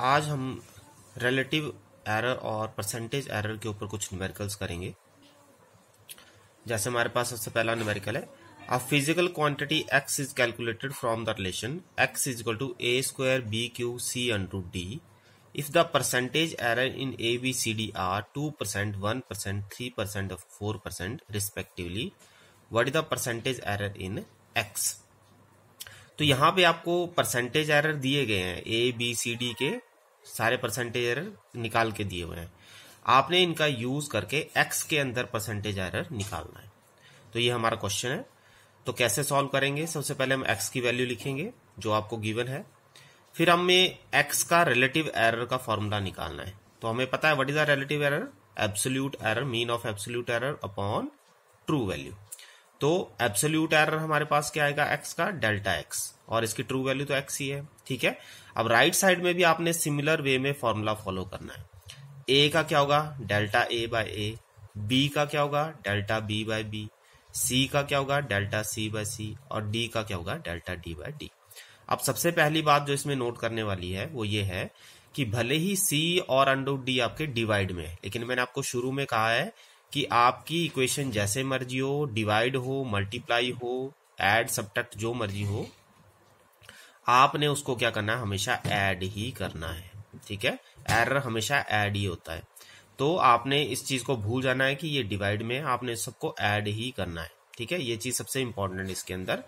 आज हम relative error और परसेंटेज एरर के ऊपर कुछ न्यूमेरिकल्स करेंगे जैसे हमारे पास सबसे पहला न्यूमेरिकल है a physical quantity X is calculated from the relation X is equal to A square B cube C to D if the percentage error in A B C D are two percent one percent three percent four percent respectively what is the percentage error in X तो यहाँ पे आपको percentage error दिए गए हैं ए B C D के सारे percentage error निकाल के दिए हुए हैं आपने इनका यूज करके एक्स के अंदर परसेंटेज एरर निकालना है तो ये हमारा क्वेश्चन है तो कैसे सॉल्व करेंगे सबसे पहले हम एक्स की वैल्यू लिखेंगे जो आपको गिवन है फिर हमें एक्स का रिलेटिव एरर का फॉर्मूला निकालना है तो हमें पता है what is the relative error absolute error mean of absolute error upon true value तो एब्सोल्यूट एरर हमारे पास क्या आएगा एक्स का डेल्टा एक्स और इसकी ट्रू वैल्यू तो एक्स ही है ठीक है अब राइट right साइड में भी आपने सिमिलर वे में फॉर्मूला फॉलो करना है ए का क्या होगा delta A by A B का क्या होगा delta B by B C का क्या होगा डेल्टा सी बाय सी और डी का क्या होगा डेल्टा डी बाय डी अब सबसे पहली बात जो इसमें नोट करने वाली है वो ये है कि भले ही सी और अंडो डी आपके डिवाइड में है लेकिन मैंने आपको शुरू में कहा है कि आपकी इक्वेशन जैसे मर्जी हो डिवाइड हो मल्टीप्लाई हो एड सब्ट्रैक्ट जो मर्जी हो आपने उसको क्या करना है हमेशा ऐड ही करना है ठीक है एरर हमेशा ऐड ही होता है तो आपने इस चीज को भूल जाना है कि ये डिवाइड में आपने सबको ऐड ही करना है ठीक है ये चीज सबसे इंपॉर्टेंट है इसके अंदर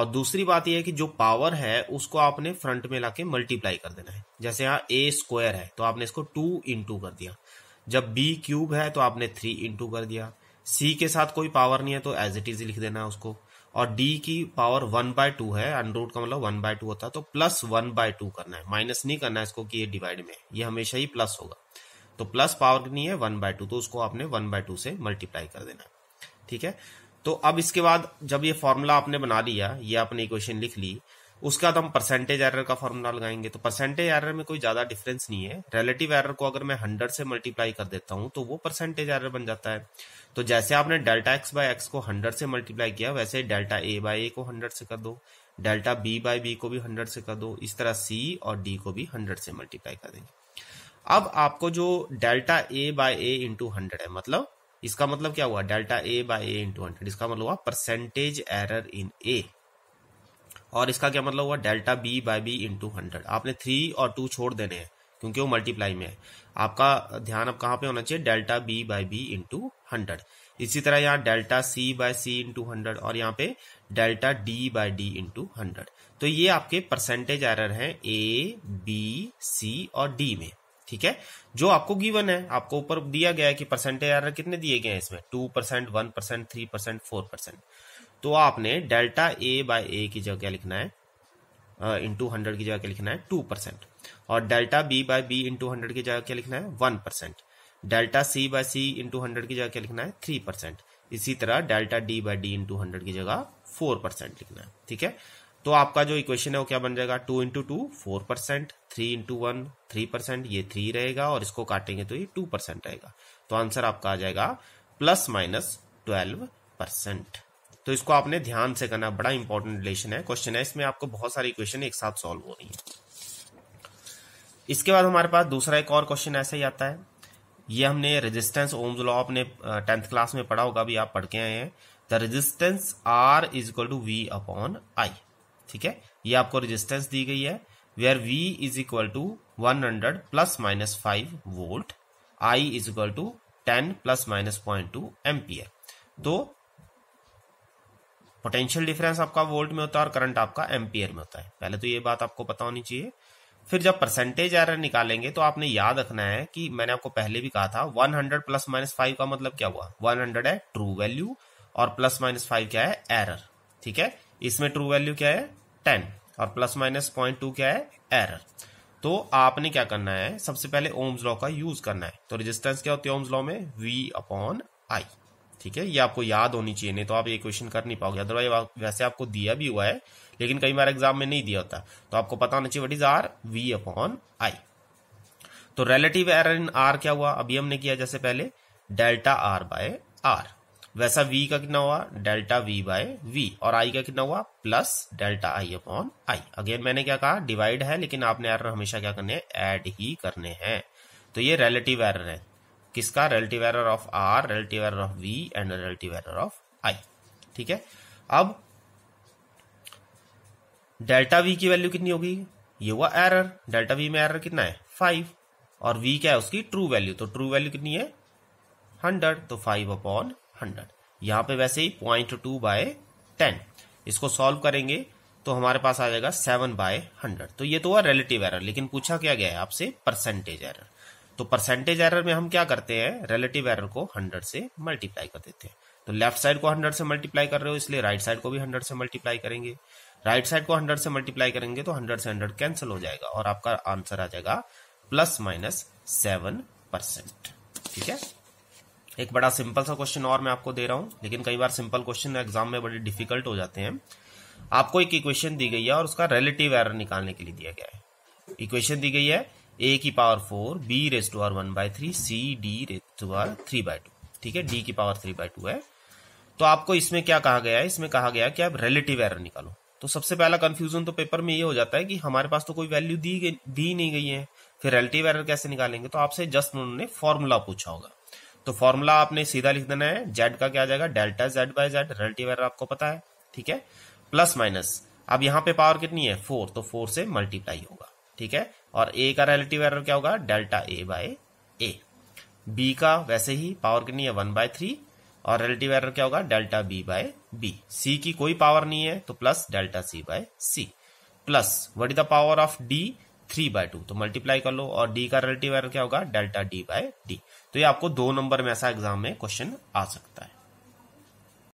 और दूसरी बात यह है कि जो पावर है उसको आपने फ्रंट में लाके मल्टीप्लाई कर देना है जैसे यहाँ ए स्क्वायर है तो आपने इसको टू इंटू कर दिया जब बी क्यूब है तो आपने थ्री इंटू कर दिया सी के साथ कोई पावर नहीं है तो एज इट इज लिख देना उसको और डी की पावर वन बाय टू है अनरूट का मतलब वन बाय टू होता है तो प्लस वन बाय टू करना है माइनस नहीं करना है इसको कि ये डिवाइड में ये हमेशा ही प्लस होगा तो प्लस पावर नहीं है वन बाय टू तो उसको आपने वन बाय टू से मल्टीप्लाई कर देना ठीक है तो अब इसके बाद जब ये फॉर्मूला आपने बना लिया ये आपने इक्वेशन लिख ली उसके बाद तो हम परसेंटेज एरर का फॉर्मूला लगाएंगे तो परसेंटेज एरर में कोई ज्यादा डिफरेंस नहीं है रिलेटिव एरर को अगर मैं हंड्रेड से मल्टीप्लाई कर देता हूं तो वो परसेंटेज एरर बन जाता है तो जैसे आपने डेल्टा एक्स बाय एक्स को हंड्रेड से मल्टीप्लाई किया वैसे डेल्टा ए बाय ए को हंड्रेड से कर दो डेल्टा बी बाय बी को भी हंड्रेड से कर दो इस तरह सी और डी को भी हंड्रेड से मल्टीप्लाई कर देंगे अब आपको जो delta A by A into hundred है मतलब इसका मतलब क्या हुआ delta A by A into hundred इसका मतलब हुआ परसेंटेज एरर इन ए और इसका क्या मतलब हुआ delta B by B into hundred आपने थ्री और टू छोड़ देने हैं क्योंकि वो मल्टीप्लाई में है आपका ध्यान अब कहाँ पे होना चाहिए delta B by B into hundred इसी तरह यहाँ delta C by C into hundred और यहाँ पे delta D by D into hundred तो ये आपके परसेंटेज एरर हैं ए बी सी और डी में ठीक है जो आपको गिवन है आपको ऊपर दिया गया है कि परसेंटेज एरर कितने दिए गए हैं इसमें two percent one percent three percent four percent तो आपने डेल्टा ए बाय ए की जगह क्या लिखना है इंटू हंड्रेड की जगह क्या लिखना है टू परसेंट और delta B by B into hundred की जगह क्या लिखना है one percent delta C by C into hundred की जगह क्या लिखना है थ्री परसेंट इसी तरह delta D by D into hundred की जगह फोर परसेंट लिखना है ठीक है तो आपका जो इक्वेशन है वो क्या बन जाएगा two into two four percent three into one three percent ये थ्री रहेगा और इसको काटेंगे तो ये टू परसेंट रहेगा तो आंसर आपका आ जाएगा प्लस माइनस ट्वेल्व परसेंट तो इसको आपने ध्यान से करना बड़ा इंपॉर्टेंट रिलेशन है क्वेश्चन है इसमें आपको बहुत सारी क्वेश्चन एक साथ सॉल्व हो रही है इसके बाद हमारे पास दूसरा एक और क्वेश्चन ऐसा ही आता है ये हमने रेजिस्टेंस ओम्स लॉ अपने टेंथ क्लास में पढ़ा होगा भी आप पढ़ के आए हैं the resistance R is equal to V upon I ठीक है ये आपको रेजिस्टेंस दी गई है where V is equal to one hundred plus minus five volt I is equal to ten plus minus point two ampere तो potential difference आपका volt में होता है और करंट आपका एम्पियर में होता है पहले तो ये बात आपको पता होनी चाहिए फिर जब परसेंटेज एरर निकालेंगे तो आपने याद रखना है कि मैंने आपको पहले भी कहा था 100 प्लस माइनस फाइव का मतलब क्या हुआ 100 है ट्रू वैल्यू और प्लस माइनस फाइव क्या है एरर ठीक है इसमें ट्रू वैल्यू क्या है टेन और प्लस माइनस पॉइंट टू क्या है एरर तो आपने क्या करना है सबसे पहले ओम्स लॉ का यूज करना है तो रेजिस्टेंस क्या होती है ओम्स लॉ में वी अपॉन आई ठीक है ये आपको याद होनी चाहिए नहीं तो आप ये क्वेश्चन कर नहीं पाओगे अदरवाइज वैसे आपको दिया भी हुआ है लेकिन कई बार एग्जाम में नहीं दिया होता तो आपको पता होना चाहिए what is R V upon I तो रिलेटिव एरर इन आर क्या हुआ अभी हमने किया जैसे पहले डेल्टा आर बाय आर वैसा वी का कितना हुआ डेल्टा वी बाय वी और आई का कितना हुआ plus delta I upon I again मैंने क्या कहा डिवाइड है लेकिन आपने एरर हमेशा क्या करने ऐड ही करने हैं तो ये रिलेटिव एरर है किसका relative error of R relative error of V and relative error of I ठीक है अब डेल्टा वी की वैल्यू कितनी होगी ये हुआ एरर डेल्टा वी में एरर कितना है फाइव और वी क्या है उसकी ट्रू वैल्यू तो ट्रू वैल्यू कितनी है हंड्रेड तो फाइव अपॉन हंड्रेड यहां पे वैसे ही पॉइंट टू बाय टेन इसको सॉल्व करेंगे तो हमारे पास आ जाएगा सेवन बाय हंड्रेड तो ये तो हुआ रिलेटिव एरर लेकिन पूछा क्या गया है आपसे परसेंटेज एरर तो परसेंटेज एरर में हम क्या करते हैं रिलेटिव एरर को हंड्रेड से मल्टीप्लाई कर देते हैं तो लेफ्ट साइड को हंड्रेड से मल्टीप्लाई कर रहे हो इसलिए राइट साइड को भी हंड्रेड से मल्टीप्लाई करेंगे राइट साइड को हंड्रेड से मल्टीप्लाई करेंगे तो हंड्रेड से हंड्रेड कैंसिल हो जाएगा और आपका आंसर आ जाएगा प्लस माइनस सेवन परसेंट ठीक है एक बड़ा सिंपल सा क्वेश्चन और मैं आपको दे रहा हूं लेकिन कई बार सिंपल क्वेश्चन एग्जाम में बड़े डिफिकल्ट हो जाते हैं आपको एक इक्वेशन दी गई है और उसका रिलेटिव एरर निकालने के लिए दिया गया है इक्वेशन दी गई है ए की power four B raise to R one by three C D raise to R three by two ठीक है डी की पावर थ्री बाय टू है तो आपको इसमें क्या कहा गया है इसमें कहा गया कि आप रिलेटिव एरर निकालो तो सबसे पहला कंफ्यूजन तो पेपर में ये हो जाता है कि हमारे पास तो कोई वैल्यू दी दी नहीं गई है फिर रिलेटिव एरर कैसे निकालेंगे तो आपसे जस्ट उन्होंने फॉर्मूला पूछा होगा तो फॉर्मूला आपने सीधा लिख देना है जेड का क्या जाएगा delta Z by Z relative error आपको पता है ठीक है प्लस माइनस अब यहाँ पे पावर कितनी है फोर तो फोर से मल्टीप्लाई होगा ठीक है और ए का रिलेटिव एरर क्या होगा delta A by A B का वैसे ही पावर कितनी है वन बाय थ्री और रिलेटिव एरर क्या होगा delta B by B C की कोई पावर नहीं है तो plus delta C by C plus what is the power of D three by two तो मल्टीप्लाई कर लो और डी का रिलेटिव एरर क्या होगा डेल्टा डी बाय डी तो ये आपको दो नंबर में ऐसा एग्जाम में क्वेश्चन आ सकता है